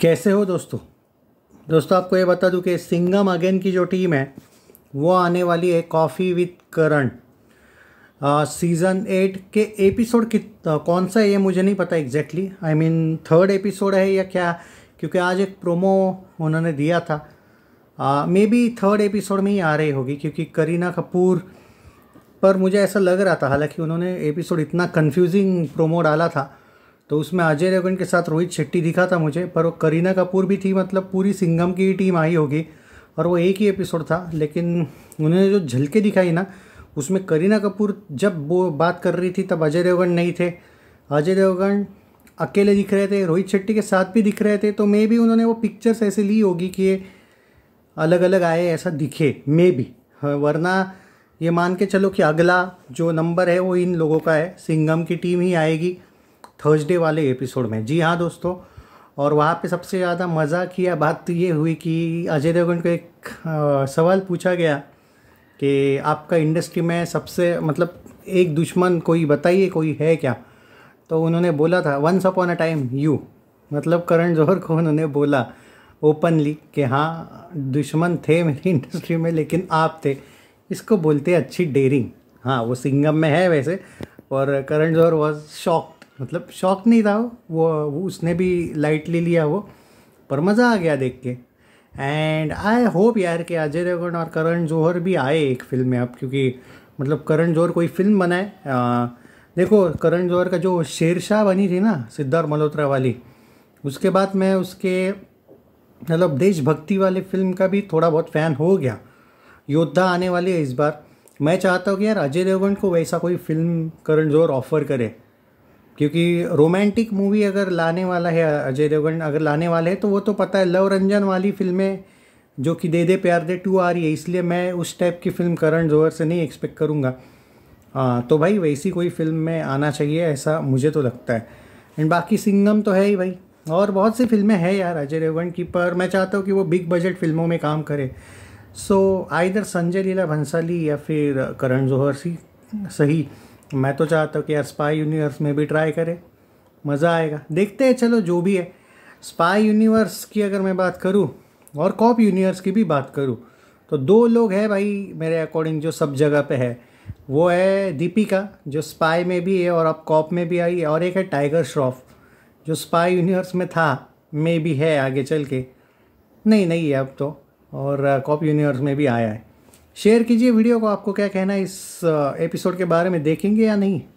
कैसे हो दोस्तों दोस्तों आपको ये बता दूं कि सिंगम अगेन की जो टीम है वो आने वाली है coffee with Karan season eight के एपिसोड कित कौन सा है ये मुझे नहीं पता exactly I mean third episode है या क्या क्योंकि आज एक प्रोमो उन्होंने दिया था मे बी थर्ड एपिसोड में ही आ रही होगी क्योंकि करीना कपूर पर मुझे ऐसा लग रहा था हालांकि उन्होंने एपिसोड इतना कन्फ्यूजिंग प्रोमो डाला था तो उसमें अजय देवगन के साथ रोहित शेट्टी दिखा था मुझे पर वो करीना कपूर भी थी मतलब पूरी सिंगम की टीम आई होगी और वो एक ही एपिसोड था लेकिन उन्होंने जो झलके दिखाई ना उसमें करीना कपूर जब वो बात कर रही थी तब अजय देवगन नहीं थे अजय देवगन अकेले दिख रहे थे रोहित शेट्टी के साथ भी दिख रहे थे तो मे भी उन्होंने वो पिक्चर्स ऐसे ली होगी कि ये अलग अलग आए ऐसा दिखे मे भी हाँ, वरना ये मान के चलो कि अगला जो नंबर है वो इन लोगों का है सिंगम की टीम ही आएगी थर्सडे वाले एपिसोड में जी हाँ दोस्तों और वहाँ पे सबसे ज़्यादा मज़ा किया बात तो ये हुई कि अजय देवगन को एक आ, सवाल पूछा गया कि आपका इंडस्ट्री में सबसे मतलब एक दुश्मन कोई बताइए कोई है क्या तो उन्होंने बोला था once upon a time you मतलब करण जौहर को उन्होंने बोला ओपनली कि हाँ दुश्मन थे मेरी इंडस्ट्री में लेकिन आप थे इसको बोलते अच्छी डेरिंग हाँ वो सिंगम में है वैसे और करण जौहर वॉज शॉक मतलब शौक नहीं था वो उसने भी लाइटली लिया वो पर मज़ा आ गया देख के एंड आई होप यार कि अजय देवगन और करण जौहर भी आए एक फिल्म में अब क्योंकि मतलब करण जौहर कोई फिल्म बनाए देखो करण जौहर का जो शेरशाह बनी थी ना सिद्धार्थ मल्होत्रा वाली उसके बाद मैं उसके मतलब देशभक्ति वाली फिल्म का भी थोड़ा बहुत फ़ैन हो गया योद्धा आने वाली है इस बार मैं चाहता हूँ कि यार अजय देवगन को वैसा कोई फिल्म करण जौहर ऑफर करे क्योंकि रोमांटिक मूवी अगर लाने वाला है अजय देवगन अगर लाने वाले हैं तो वो तो पता है लव रंजन वाली फिल्में जो कि दे दे प्यार दे टू आ रही है इसलिए मैं उस टाइप की फिल्म करण जोहर से नहीं एक्सपेक्ट करूँगा हाँ तो भाई वैसी कोई फिल्म में आना चाहिए ऐसा मुझे तो लगता है एंड बाकी सिंगम तो है ही भाई और बहुत सी फिल्में हैं यार अजय देवगन की पर मैं चाहता हूँ कि वो बिग बजट फिल्मों में काम करे so so, either Sanjay Leela Bhansali या फिर करण जौहर सी सही मैं तो चाहता हूँ कि यार स्पाई यूनिवर्स में भी ट्राई करें मज़ा आएगा देखते हैं चलो जो भी है स्पाई यूनिवर्स की अगर मैं बात करूँ और कॉप यूनिवर्स की भी बात करूँ तो दो लोग हैं भाई मेरे अकॉर्डिंग जो सब जगह पे है वो है दीपिका जो स्पाई में भी है और अब कॉप में भी आई और एक है टाइगर श्रॉफ जो स्पाई यूनिवर्स में था मे भी है आगे चल के नहीं नहीं है अब तो और कॉप uh, यूनिवर्स में भी आया है शेयर कीजिए वीडियो को आपको क्या कहना है इस एपिसोड के बारे में देखेंगे या नहीं